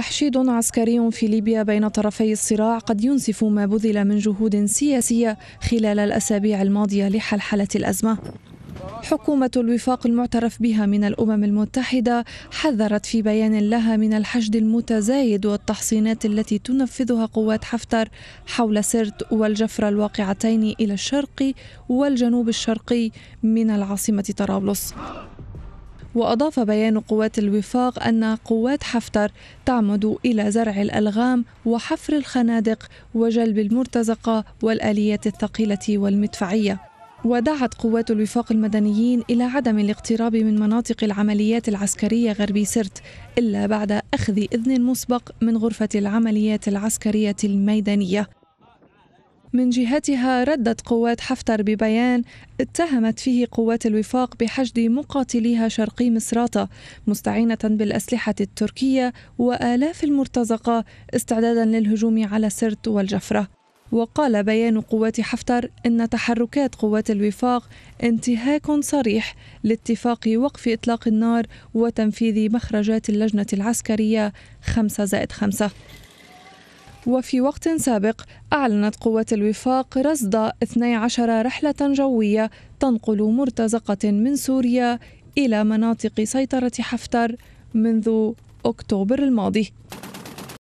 تحشيد عسكري في ليبيا بين طرفي الصراع قد ينسف ما بذل من جهود سياسية خلال الأسابيع الماضية لحلحلة الأزمة حكومة الوفاق المعترف بها من الأمم المتحدة حذرت في بيان لها من الحشد المتزايد والتحصينات التي تنفذها قوات حفتر حول سرت والجفرة الواقعتين إلى الشرق والجنوب الشرقي من العاصمة طرابلس وأضاف بيان قوات الوفاق أن قوات حفتر تعمد إلى زرع الألغام وحفر الخنادق وجلب المرتزقة والآليات الثقيلة والمدفعية ودعت قوات الوفاق المدنيين إلى عدم الاقتراب من مناطق العمليات العسكرية غربي سرت إلا بعد أخذ إذن مسبق من غرفة العمليات العسكرية الميدانية من جهتها ردت قوات حفتر ببيان اتهمت فيه قوات الوفاق بحشد مقاتليها شرقي مصراتة مستعينة بالأسلحة التركية وآلاف المرتزقة استعدادا للهجوم على سرت والجفرة وقال بيان قوات حفتر إن تحركات قوات الوفاق انتهاك صريح لاتفاق وقف إطلاق النار وتنفيذ مخرجات اللجنة العسكرية 5 زائد 5 وفي وقت سابق أعلنت قوات الوفاق رصد 12 رحلة جوية تنقل مرتزقة من سوريا إلى مناطق سيطرة حفتر منذ أكتوبر الماضي